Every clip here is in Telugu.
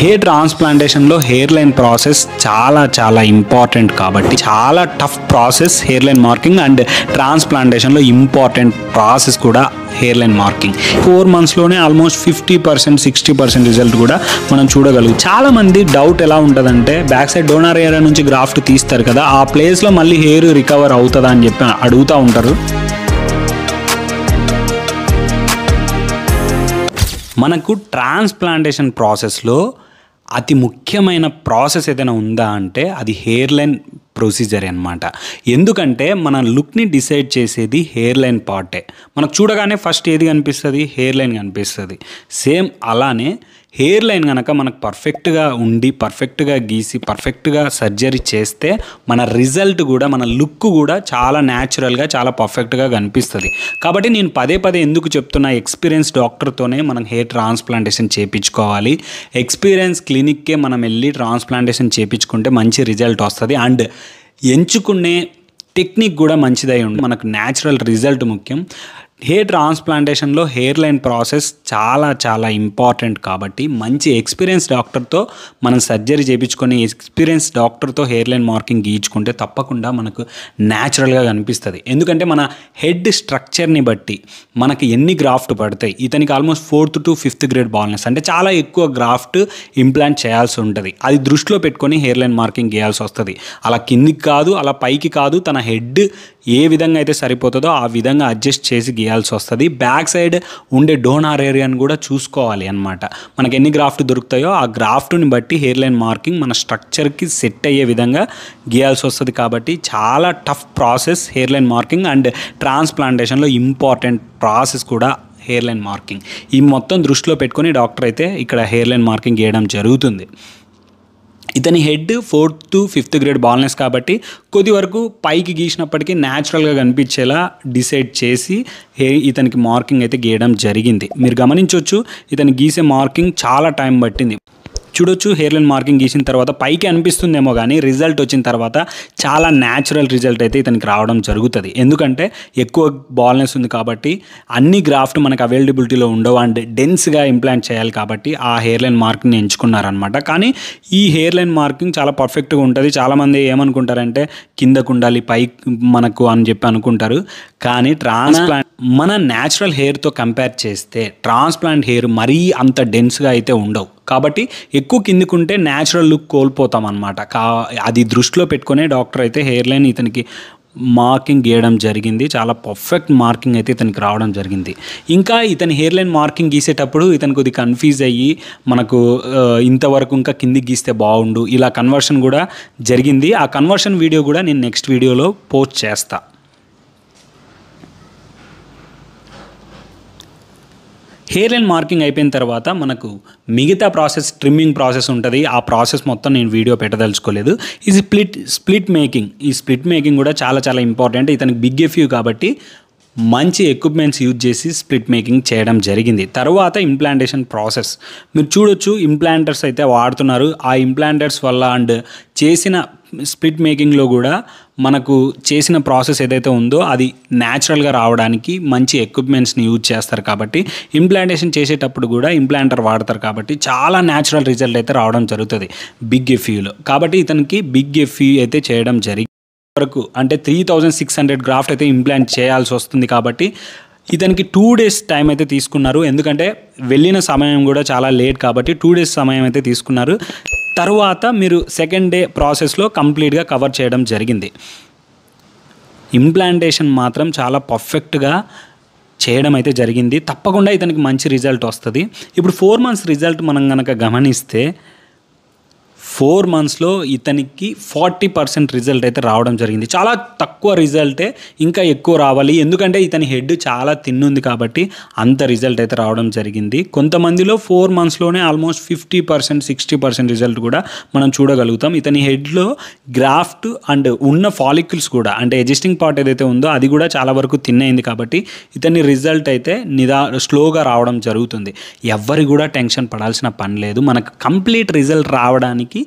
హెయిర్ ట్రాన్స్ప్లాంటేషన్లో హెయిర్ లైన్ ప్రాసెస్ చాలా చాలా ఇంపార్టెంట్ కాబట్టి చాలా tough process hair line marking and ట్రాన్స్ప్లాంటేషన్లో ఇంపార్టెంట్ ప్రాసెస్ కూడా హెయిర్ లైన్ మార్కింగ్ ఫోర్ మంత్స్లోనే almost fifty percent sixty percent result కూడా మనం చూడగలుగు చాలామంది డౌట్ ఎలా ఉంటుందంటే బ్యాక్ సైడ్ డోనార్ ఏరియా నుంచి గ్రాఫ్ట్ తీస్తారు కదా ఆ ప్లేస్లో మళ్ళీ హెయిర్ రికవర్ అవుతుందా అని చెప్పి అడుగుతూ ఉంటారు మనకు ట్రాన్స్ప్లాంటేషన్ ప్రాసెస్లో అతి ముఖ్యమైన ప్రాసెస్ ఏదైనా ఉందా అంటే అది హెయిర్ లైన్ ప్రొసీజర్ అనమాట ఎందుకంటే మన లుక్ని డిసైడ్ చేసేది హెయిర్ లైన్ పార్టే మనకు చూడగానే ఫస్ట్ ఏది కనిపిస్తుంది హెయిర్ లైన్ కనిపిస్తుంది సేమ్ అలానే హెయిర్ లైన్ కనుక మనకు పర్ఫెక్ట్గా ఉండి పర్ఫెక్ట్గా గీసి పర్ఫెక్ట్గా సర్జరీ చేస్తే మన రిజల్ట్ కూడా మన లుక్ కూడా చాలా న్యాచురల్గా చాలా పర్ఫెక్ట్గా కనిపిస్తుంది కాబట్టి నేను పదే పదే ఎందుకు చెప్తున్నా ఎక్స్పీరియన్స్ డాక్టర్తోనే మనం హెయిర్ ట్రాన్స్ప్లాంటేషన్ చేయించుకోవాలి ఎక్స్పీరియన్స్ క్లినిక్కే మనం వెళ్ళి ట్రాన్స్ప్లాంటేషన్ చేయించుకుంటే మంచి రిజల్ట్ వస్తుంది అండ్ ఎంచుకునే టెక్నిక్ కూడా మంచిదై ఉండి మనకు న్యాచురల్ రిజల్ట్ ముఖ్యం హెయిర్ ట్రాన్స్ప్లాంటేషన్లో హెయిర్ లైన్ ప్రాసెస్ చాలా చాలా ఇంపార్టెంట్ కాబట్టి మంచి ఎక్స్పీరియన్స్ డాక్టర్తో మనం సర్జరీ చేయించుకొని ఎక్స్పీరియన్స్ డాక్టర్తో హెయిర్ లైన్ మార్కింగ్ గీయించుకుంటే తప్పకుండా మనకు న్యాచురల్గా కనిపిస్తుంది ఎందుకంటే మన హెడ్ స్ట్రక్చర్ని బట్టి మనకి ఎన్ని గ్రాఫ్ట్ పడతాయి ఇతనికి almost fourth to fifth grade baldness అంటే చాలా ఎక్కువ గ్రాఫ్ట్ ఇంప్లాంట్ చేయాల్సి ఉంటుంది అది దృష్టిలో పెట్టుకొని హెయిర్ లైన్ మార్కింగ్ గీయాల్సి వస్తుంది అలా కిందికి కాదు అలా పైకి కాదు తన హెడ్ ఏ విధంగా అయితే సరిపోతుందో ఆ విధంగా అడ్జస్ట్ చేసి గీయాలి చేయాల్సి వస్తుంది బ్యాక్ సైడ్ ఉండే డోనార్ ఏరియాని కూడా చూసుకోవాలి అనమాట మనకి ఎన్ని గ్రాఫ్ట్ దొరుకుతాయో ఆ గ్రాఫ్ట్ని బట్టి హెయిర్ లైన్ మార్కింగ్ మన స్ట్రక్చర్కి సెట్ అయ్యే విధంగా గీయాల్సి వస్తుంది కాబట్టి చాలా tough process hair line marking and ట్రాన్స్ప్లాంటేషన్లో ఇంపార్టెంట్ ప్రాసెస్ కూడా హెయిర్ లైన్ మార్కింగ్ ఈ మొత్తం దృష్టిలో పెట్టుకొని డాక్టర్ అయితే ఇక్కడ హెయిర్ లైన్ మార్కింగ్ చేయడం జరుగుతుంది ఇతని head fourth fifth grade baldness కాబట్టి కొద్ది వరకు పైకి గీసినప్పటికీ న్యాచురల్గా కనిపించేలా డిసైడ్ చేసి ఇతనికి మార్కింగ్ అయితే గీయడం జరిగింది మీరు గమనించవచ్చు ఇతను గీసే మార్కింగ్ చాలా టైం పట్టింది చూడొచ్చు హెయిర్ లైన్ మార్కింగ్ గీసిన తర్వాత పైకి అనిపిస్తుందేమో కానీ రిజల్ట్ వచ్చిన తర్వాత చాలా న్యాచురల్ రిజల్ట్ అయితే ఇతనికి రావడం జరుగుతుంది ఎందుకంటే ఎక్కువ బాల్నెస్ ఉంది కాబట్టి అన్ని గ్రాఫ్ట్ మనకు అవైలబిలిటీలో ఉండవు అండ్ డెన్స్గా ఇంప్లాంట్ చేయాలి కాబట్టి ఆ హెయిర్ లైన్ మార్కింగ్ని ఎంచుకున్నారనమాట కానీ ఈ హెయిర్ లైన్ మార్కింగ్ చాలా పర్ఫెక్ట్గా ఉంటుంది చాలామంది ఏమనుకుంటారంటే కిందకు ఉండాలి పైకి మనకు అని చెప్పి అనుకుంటారు కానీ ట్రాన్స్ప్లాంట్ మన న్యాచురల్ హెయిర్తో కంపేర్ చేస్తే ట్రాన్స్ప్లాంట్ హెయిర్ మరీ అంత డెన్స్గా అయితే ఉండవు కాబట్టి ఎక్కువ కిందికుంటే న్యాచురల్ లుక్ కోల్పోతాం అనమాట కా అది దృష్టిలో పెట్టుకునే డాక్టర్ అయితే హెయిర్ లైన్ ఇతనికి మార్కింగ్ గీయడం జరిగింది చాలా పర్ఫెక్ట్ మార్కింగ్ అయితే ఇతనికి రావడం జరిగింది ఇంకా ఇతని హెయిర్ లైన్ మార్కింగ్ గీసేటప్పుడు ఇతను కొద్ది కన్ఫ్యూజ్ అయ్యి మనకు ఇంతవరకు ఇంకా కిందికి గీస్తే బాగుండు ఇలా కన్వర్షన్ కూడా జరిగింది ఆ కన్వర్షన్ వీడియో కూడా నేను నెక్స్ట్ వీడియోలో పోస్ట్ చేస్తాను హెయిర్ అండ్ మార్కింగ్ అయిపోయిన తర్వాత మనకు మిగతా ప్రాసెస్ ట్రిమ్మింగ్ ప్రాసెస్ ఉంటుంది ఆ ప్రాసెస్ మొత్తం నేను వీడియో పెట్టదలుచుకోలేదు ఈ స్ప్లిట్ స్ప్లిట్ మేకింగ్ ఈ స్ప్లిట్ మేకింగ్ కూడా చాలా చాలా ఇంపార్టెంట్ ఇతనికి బిగ్ ఎఫ్యూ కాబట్టి మంచి ఎక్విప్మెంట్స్ యూజ్ చేసి స్ప్లిట్ మేకింగ్ చేయడం జరిగింది తర్వాత ఇంప్లాంటేషన్ ప్రాసెస్ మీరు చూడొచ్చు ఇంప్లాంటర్స్ అయితే వాడుతున్నారు ఆ ఇంప్లాంటర్స్ వల్ల అండ్ చేసిన స్ప్లిట్ మేకింగ్లో కూడా మనకు చేసిన ప్రాసెస్ ఏదైతే ఉందో అది న్యాచురల్గా రావడానికి మంచి ఎక్విప్మెంట్స్ని యూజ్ చేస్తారు కాబట్టి ఇంప్లాంటేషన్ చేసేటప్పుడు కూడా ఇంప్లాంటర్ వాడతారు కాబట్టి చాలా న్యాచురల్ రిజల్ట్ అయితే రావడం జరుగుతుంది బిగ్ ఎఫ్యూలో కాబట్టి ఇతనికి బిగ్ ఎఫ్యూ అయితే చేయడం జరిగింది వరకు అంటే three thousand six hundred graft అయితే ఇంప్లాంట్ చేయాల్సి వస్తుంది కాబట్టి ఇతనికి టూ డేస్ టైం అయితే తీసుకున్నారు ఎందుకంటే వెళ్ళిన సమయం కూడా చాలా లేట్ కాబట్టి టూ డేస్ సమయం అయితే తీసుకున్నారు తర్వాత మీరు సెకండ్ డే ప్రాసెస్లో కంప్లీట్గా కవర్ చేయడం జరిగింది ఇంప్లాంటేషన్ మాత్రం చాలా పర్ఫెక్ట్గా చేయడం అయితే జరిగింది తప్పకుండా ఇతనికి మంచి రిజల్ట్ వస్తుంది ఇప్పుడు ఫోర్ మంత్స్ రిజల్ట్ మనం కనుక గమనిస్తే ఫోర్ మంత్స్లో ఇతనికి ఫార్టీ పర్సెంట్ రిజల్ట్ అయితే రావడం జరిగింది చాలా తక్కువ రిజల్టే ఇంకా ఎక్కువ రావాలి ఎందుకంటే ఇతని హెడ్ చాలా తిన్నుంది కాబట్టి అంత రిజల్ట్ అయితే రావడం జరిగింది కొంతమందిలో ఫోర్ మంత్స్లోనే almost fifty percent sixty percent result కూడా మనం చూడగలుగుతాం ఇతని హెడ్లో గ్రాఫ్ట్ అండ్ ఉన్న ఫాలిక్యుల్స్ కూడా అంటే ఎగ్జిస్టింగ్ పార్ట్ ఏదైతే ఉందో అది కూడా చాలా వరకు తిన్నైంది కాబట్టి ఇతని రిజల్ట్ అయితే నిదా స్లోగా రావడం జరుగుతుంది ఎవరి కూడా టెన్షన్ పడాల్సిన పని లేదు మనకు కంప్లీట్ రిజల్ట్ రావడానికి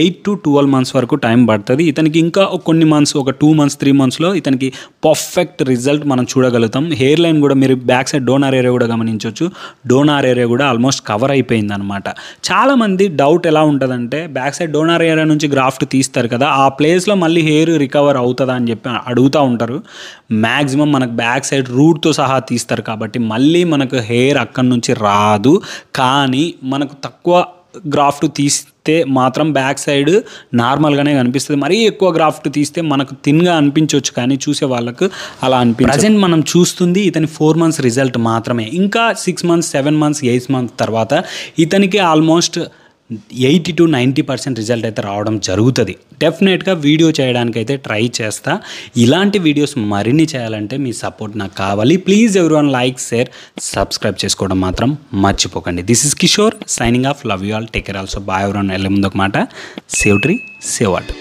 ఎయిట్ టు ట్వెల్వ్ మంత్స్ వరకు టైం పడుతుంది ఇతనికి ఇంకా కొన్ని మంత్స్ ఒక టూ మంత్స్ త్రీ మంత్స్లో ఇతనికి పర్ఫెక్ట్ రిజల్ట్ మనం చూడగలుగుతాం హెయిర్ లైన్ కూడా మీరు బ్యాక్ సైడ్ డోనార్ ఏరియా కూడా గమనించవచ్చు డోనార్ ఏరియా కూడా ఆల్మోస్ట్ కవర్ అయిపోయింది అనమాట చాలామంది డౌట్ ఎలా ఉంటుందంటే బ్యాక్ సైడ్ డోనార్ ఏరియా నుంచి గ్రాఫ్ట్ తీస్తారు కదా ఆ ప్లేస్లో మళ్ళీ హెయిర్ రికవర్ అవుతుందా అని చెప్పి అడుగుతూ ఉంటారు మ్యాక్సిమం మనకు బ్యాక్ సైడ్ రూట్తో సహా తీస్తారు కాబట్టి మళ్ళీ మనకు హెయిర్ అక్కడి నుంచి రాదు కానీ మనకు తక్కువ గ్రాఫ్ట్ తీసి తీస్తే మాత్రం బ్యాక్ సైడ్ నార్మల్గానే కనిపిస్తుంది మరీ ఎక్కువ గ్రాఫ్ట్ తీస్తే మనకు థిన్గా అనిపించవచ్చు కానీ చూసే వాళ్ళకు అలా అనిపించదు ప్రజెంట్ మనం చూస్తుంది ఇతని ఫోర్ మంత్స్ రిజల్ట్ మాత్రమే ఇంకా six months seven months eight months తర్వాత ఇతనికి almost eighty to ninety percent result అయితే రావడం జరుగుతుంది డెఫినెట్గా వీడియో చేయడానికైతే ట్రై చేస్తా ఇలాంటి వీడియోస్ మరిన్ని చేయాలంటే మీ సపోర్ట్ నాకు కావాలి please everyone like share subscribe చేసుకోవడం మాత్రం మర్చిపోకండి this is Kishore signing off love you all take care also bye everyone వెళ్ళే ముందు ఒక మాట సేవ్ ట్రీ సేవ్ అట్